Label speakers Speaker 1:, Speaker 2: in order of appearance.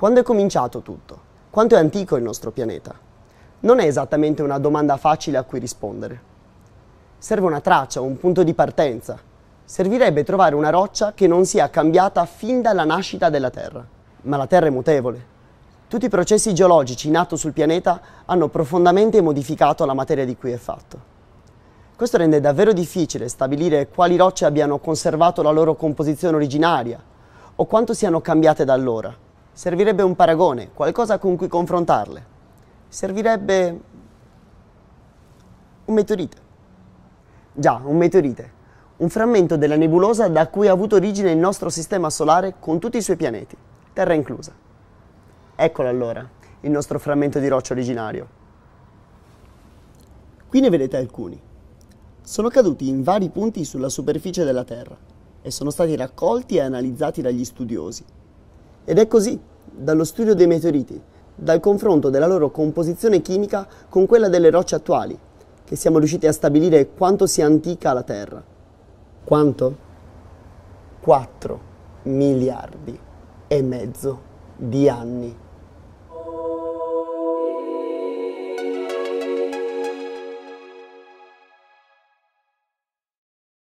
Speaker 1: Quando è cominciato tutto? Quanto è antico il nostro pianeta? Non è esattamente una domanda facile a cui rispondere. Serve una traccia, un punto di partenza. Servirebbe trovare una roccia che non sia cambiata fin dalla nascita della Terra. Ma la Terra è mutevole. Tutti i processi geologici in atto sul pianeta hanno profondamente modificato la materia di cui è fatto. Questo rende davvero difficile stabilire quali rocce abbiano conservato la loro composizione originaria o quanto siano cambiate da allora Servirebbe un paragone, qualcosa con cui confrontarle. Servirebbe un meteorite. Già, un meteorite. Un frammento della nebulosa da cui ha avuto origine il nostro sistema solare con tutti i suoi pianeti, Terra inclusa. Eccolo allora, il nostro frammento di roccia originario. Qui ne vedete alcuni. Sono caduti in vari punti sulla superficie della Terra e sono stati raccolti e analizzati dagli studiosi ed è così, dallo studio dei meteoriti, dal confronto della loro composizione chimica con quella delle rocce attuali, che siamo riusciti a stabilire quanto sia antica la Terra. Quanto? 4 miliardi e mezzo di anni.